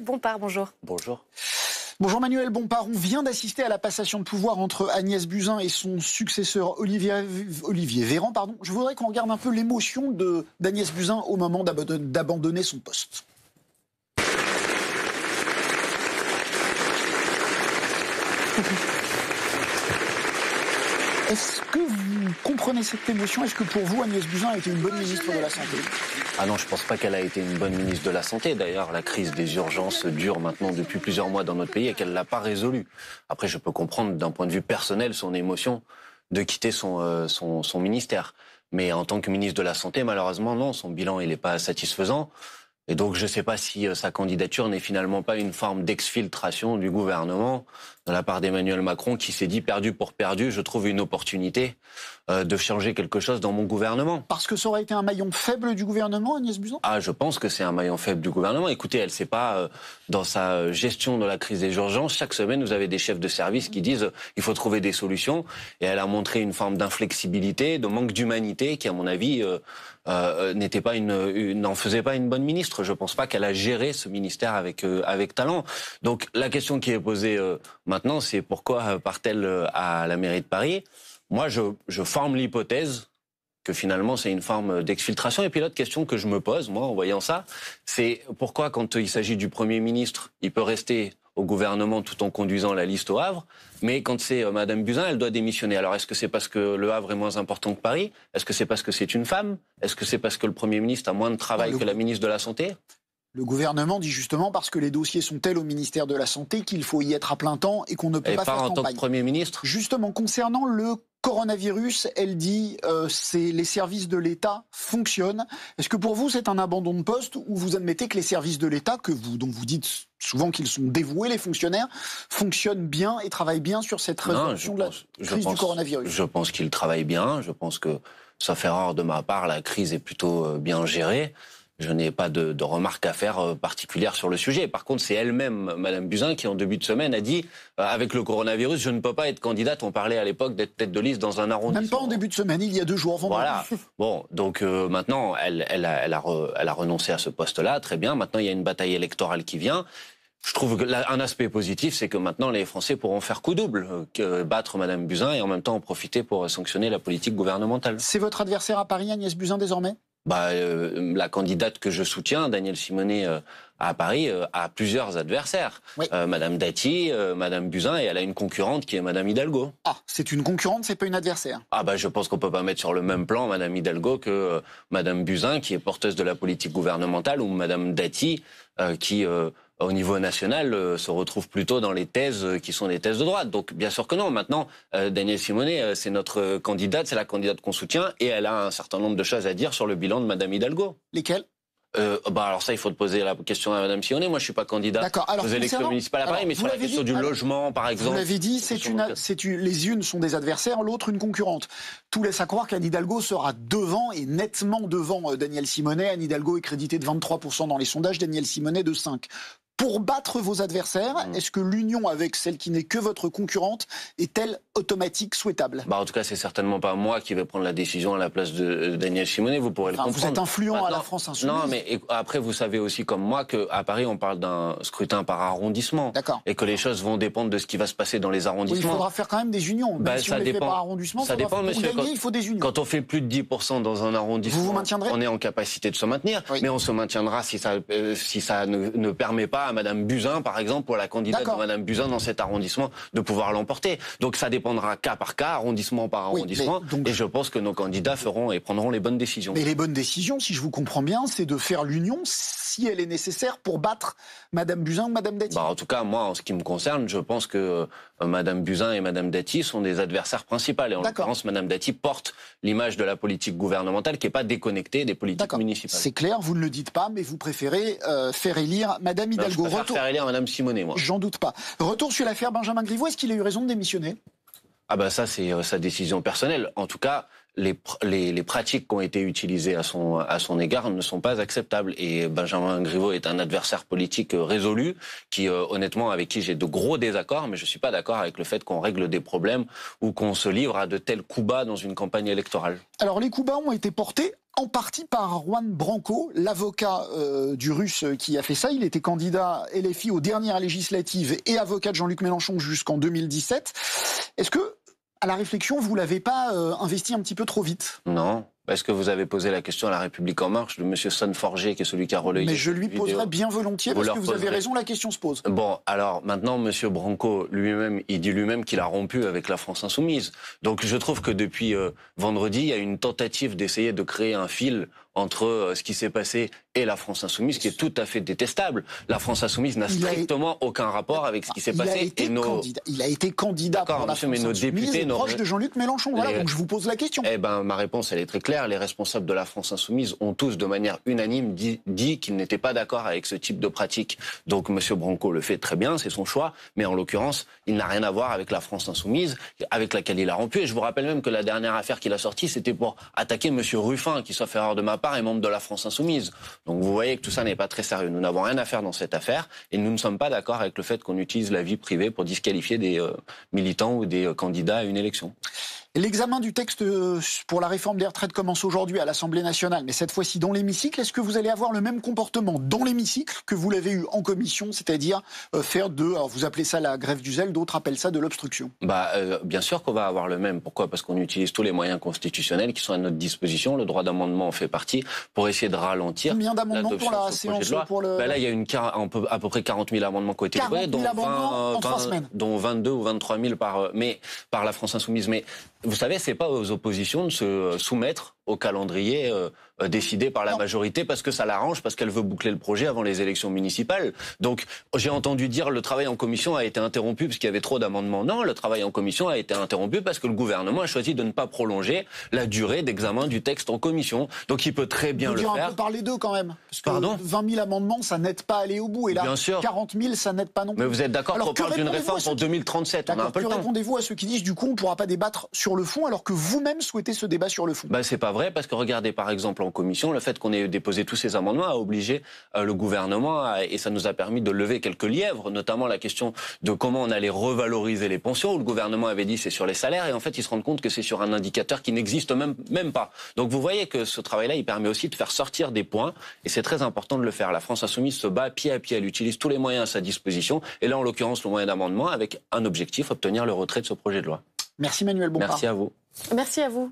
Bompard, bonjour. Bonjour. Bonjour Manuel Bompard, on vient d'assister à la passation de pouvoir entre Agnès Buzyn et son successeur Olivier, Olivier Véran. Pardon. Je voudrais qu'on regarde un peu l'émotion d'Agnès Buzyn au moment d'abandonner son poste. Est-ce que vous comprenez cette émotion Est-ce que pour vous, Agnès Buzyn a été une bonne ministre de la Santé Ah non, je ne pense pas qu'elle a été une bonne ministre de la Santé. D'ailleurs, la crise des urgences dure maintenant depuis plusieurs mois dans notre pays et qu'elle ne l'a pas résolue. Après, je peux comprendre d'un point de vue personnel son émotion de quitter son, euh, son, son ministère. Mais en tant que ministre de la Santé, malheureusement, non, son bilan, il n'est pas satisfaisant. Et donc, je ne sais pas si euh, sa candidature n'est finalement pas une forme d'exfiltration du gouvernement de la part d'Emmanuel Macron, qui s'est dit perdu pour perdu, je trouve une opportunité euh, de changer quelque chose dans mon gouvernement. Parce que ça aurait été un maillon faible du gouvernement, Agnès Buzyn Ah, je pense que c'est un maillon faible du gouvernement. Écoutez, elle sait pas, euh, dans sa gestion de la crise des urgences, chaque semaine, vous avez des chefs de service qui disent euh, il faut trouver des solutions. Et elle a montré une forme d'inflexibilité, de manque d'humanité qui, à mon avis, n'était pas une, n'en faisait pas une bonne ministre. Je ne pense pas qu'elle a géré ce ministère avec avec talent. Donc la question qui est posée maintenant, c'est pourquoi part-elle à la mairie de Paris moi, je, forme l'hypothèse que finalement c'est une forme d'exfiltration. Et puis l'autre question que je me pose, moi, en voyant ça, c'est pourquoi quand il s'agit du Premier ministre, il peut rester au gouvernement tout en conduisant la liste au Havre, mais quand c'est Mme euh, Madame Buzyn, elle doit démissionner. Alors est-ce que c'est parce que le Havre est moins important que Paris Est-ce que c'est parce que c'est une femme Est-ce que c'est parce que le Premier ministre a moins de travail que la ministre de la Santé le gouvernement dit justement parce que les dossiers sont tels au ministère de la Santé qu'il faut y être à plein temps et qu'on ne peut pas, faire en campagne. tant que Premier ministre Justement, concernant le coronavirus, elle dit euh, c'est les services de l'État fonctionnent. Est-ce que pour vous c'est un abandon de poste ou vous admettez que les services de l'État que vous dont vous dites souvent qu'ils sont dévoués les fonctionnaires fonctionnent bien et travaillent bien sur cette résolution de la crise du coronavirus Je pense qu'ils travaillent bien, je pense que ça fait rare de ma part, la crise est plutôt euh, bien gérée. Je n'ai pas de, remarques à faire euh, particulières sur le sujet. Par contre, c'est elle-même, Madame Buzyn, qui en début de semaine a dit euh, avec le coronavirus, je ne peux pas être candidate. On parlait à l'époque d'être tête de liste dans un arrondissement. Même pas en début de semaine, il y a deux jours. avant. Voilà. Bon, donc euh, maintenant, elle, elle, a, renoncé à ce poste-là. Très bien. Maintenant, il y a une bataille électorale qui vient. Je trouve que un aspect positif, c'est que maintenant les Français pourront faire coup double, battre Madame Buzyn et en même temps en profiter pour sanctionner la politique gouvernementale. C'est votre adversaire à Paris, Agnès Buzyn, désormais bah, euh, la candidate que je soutiens, Daniel Simonet, euh, à Paris, euh, a plusieurs adversaires. Madame Dati, Madame Buzyn, et elle a une concurrente qui est Madame Hidalgo. Ah, c'est une concurrente, c'est pas une adversaire. Ah bah, je pense qu'on peut pas mettre sur le même plan Madame Hidalgo que Madame Buzyn, qui est porteuse de la politique gouvernementale, ou Madame Dati, qui au niveau national, euh, se retrouve plutôt dans les thèses euh, qui sont des thèses de droite. Donc bien sûr que non. Maintenant, euh, Daniel Danielle Simonet, c'est notre candidate, c'est la candidate qu'on soutient, et elle a un certain nombre de choses à dire sur le bilan de Madame Hidalgo. Lesquelles bah alors ça, il faut te poser la question à Madame Simonet. Moi, je suis pas candidat aux élections municipales à mais sur la question du logement, par exemple. Vous l'avez dit, c'est une, c'est les unes sont des adversaires, l'autre une concurrente. Tout laisse à croire qu'Anne Hidalgo sera devant et nettement devant Daniel Simonet. Anne Hidalgo est créditée de 23% dans les sondages, Daniel Simonet de 5 pour battre vos adversaires, mm. est-ce que l'union avec celle qui n'est que votre concurrente est-elle automatique, souhaitable bah, En tout cas, c'est certainement pas moi qui vais prendre la décision à la place de euh, Daniel Simonet, vous pourrez le comprendre. Vous êtes influent à la France Insoumise. Non, mais après, vous savez aussi, comme moi, qu'à Paris, on parle d'un scrutin par arrondissement. D'accord. Et que les choses vont dépendre de ce qui va se passer dans les arrondissements. il faudra faire quand même des unions. Bah, ça, dépend. Par arrondissement, ça, dépend. Monsieur, gagner, il faut des Quand on fait plus de 10% dans un arrondissement, on est en capacité de se maintenir. Mais on se maintiendra si ça, euh, si ça ne permet pas à Madame Buzyn, par exemple, ou à la candidate de Madame Buzyn dans cet arrondissement, de pouvoir l'emporter. Donc ça dépendra cas par cas, arrondissement par arrondissement. Et je pense que nos candidats feront et prendront les bonnes décisions. Mais les bonnes décisions, si je vous comprends bien, c'est de faire l'union si elle est nécessaire pour battre Madame Buzyn ou Madame Dati. Bah, en tout cas, moi, en ce qui me concerne, je pense que euh, Madame Buzyn et Madame Dati sont des adversaires principaux. Et en l'occurrence, Madame Dati porte l'image de la politique gouvernementale qui n'est pas déconnectée des politiques municipales. C'est clair, vous ne le dites pas, mais vous préférez euh, faire élire Madame Hidalgo. J'en doute pas. Retour sur l'affaire Benjamin Griveaux. Est-ce qu'il a eu raison de démissionner Ah ben ça, c'est euh, sa décision personnelle. En tout cas, les, pratiques qui ont été utilisées à son, égard ne sont pas acceptables. Et Benjamin Griveaux est un adversaire politique euh, résolu, qui euh, honnêtement avec qui j'ai de gros désaccords, mais je ne suis pas d'accord avec le fait qu'on règle des problèmes ou qu'on se livre à de tels coups bas dans une campagne électorale. Alors les coups bas ont été portés en partie par Juan Branco, l'avocat euh, du russe qui a fait ça. Il était candidat LFI aux dernières législatives et avocat de Jean-Luc Mélenchon jusqu'en 2017. Est-ce que à la réflexion, vous l'avez pas euh, investi un petit peu trop vite Non. Bah, est-ce que vous avez posé la question à La République En Marche de M. Sonforger, qui est celui qui a relayé Mais je lui poserai bien volontiers, parce que vous avez raison, la question se pose. Bon, alors maintenant, M. Branco lui-même, il dit lui-même qu'il a rompu avec la France Insoumise. Donc je trouve que depuis euh, vendredi, il y a une tentative d'essayer de créer un fil entre euh, ce qui s'est passé et la France insoumise, qui est tout à fait détestable. La France insoumise n'a strictement aucun rapport avec ce qui s'est passé. et Il a été candidat pour la France insoumise il proche de Jean-Luc Mélenchon. Voilà, donc je vous pose la question. Eh bien, ma réponse, elle est très claire les responsables de la France insoumise ont tous, de manière unanime, dit, qu'ils n'étaient pas d'accord avec ce type de pratique. Donc M. Branco le fait très bien, c'est son choix, mais en l'occurrence, il n'a rien à voir avec la France insoumise, avec laquelle il a rompu. Et je vous rappelle même que la dernière affaire qu'il a sortie, c'était pour attaquer M. Ruffin, qui, sauf erreur de ma part, est membre de la France insoumise. Donc vous voyez que tout ça n'est pas très sérieux. Nous n'avons rien à faire dans cette affaire et nous ne sommes pas d'accord avec le fait qu'on utilise la vie privée pour disqualifier des euh, militants ou des euh, candidats à une élection. L'examen du texte euh, pour la réforme des retraites commence aujourd'hui à l'Assemblée nationale, mais cette fois-ci dans l'hémicycle. Est-ce que vous allez avoir le même comportement dans l'hémicycle que vous l'avez eu en commission, c'est-à-dire euh, faire de, alors vous appelez ça la grève du zèle, d'autres appellent ça de l'obstruction bah, euh, Bien sûr qu'on va avoir le même. Pourquoi Parce qu'on utilise tous les moyens constitutionnels qui sont à notre disposition. Le droit d'amendement en fait partie pour essayer de ralentir. Combien d'amendements pour la séance bah Là, il y a à peu près 40 000 amendements qui ont été dont, 22 ou 23 000 par, mais, par la France Insoumise. Mais vous savez, c'est pas aux oppositions de se soumettre au calendrier euh, euh, Décidé par la majorité parce que ça l'arrange, parce qu'elle veut boucler le projet avant les élections municipales. Donc j'ai entendu dire le travail en commission a été interrompu parce qu'il y avait trop d'amendements. Non, le travail en commission a été interrompu parce que le gouvernement a choisi de ne pas prolonger la durée d'examen du texte en commission. Donc il peut très bien le faire. On peut parler d'eux quand même. Parce que 20 000 amendements, ça n'aide pas à aller au bout. Et là, bien 40 000, ça n'aide pas non plus. Mais vous êtes d'accord qu'on parle d'une réforme pour 2037 on a un peu Que répondez-vous à ceux qui disent du coup on ne pourra pas débattre sur le fond alors que vous-même souhaitez ce débat sur le fond Ben C'est pas vrai parce que regardez par exemple en commission, le fait qu'on ait déposé tous ces amendements a obligé euh, le gouvernement et ça nous a permis de lever quelques lièvres, notamment la question de comment on allait revaloriser les pensions, où le gouvernement avait dit c'est sur les salaires, et en fait ils se rendent compte que c'est sur un indicateur qui n'existe même, même pas. Donc vous voyez que ce travail-là, il permet aussi de faire sortir des points, et c'est très important de le faire. La France insoumise se bat pied à pied, elle utilise tous les moyens à sa disposition, et là en l'occurrence le moyen d'amendement avec un objectif, obtenir le retrait de ce projet de loi. Merci Manuel Bompard. Merci à vous. Merci à vous.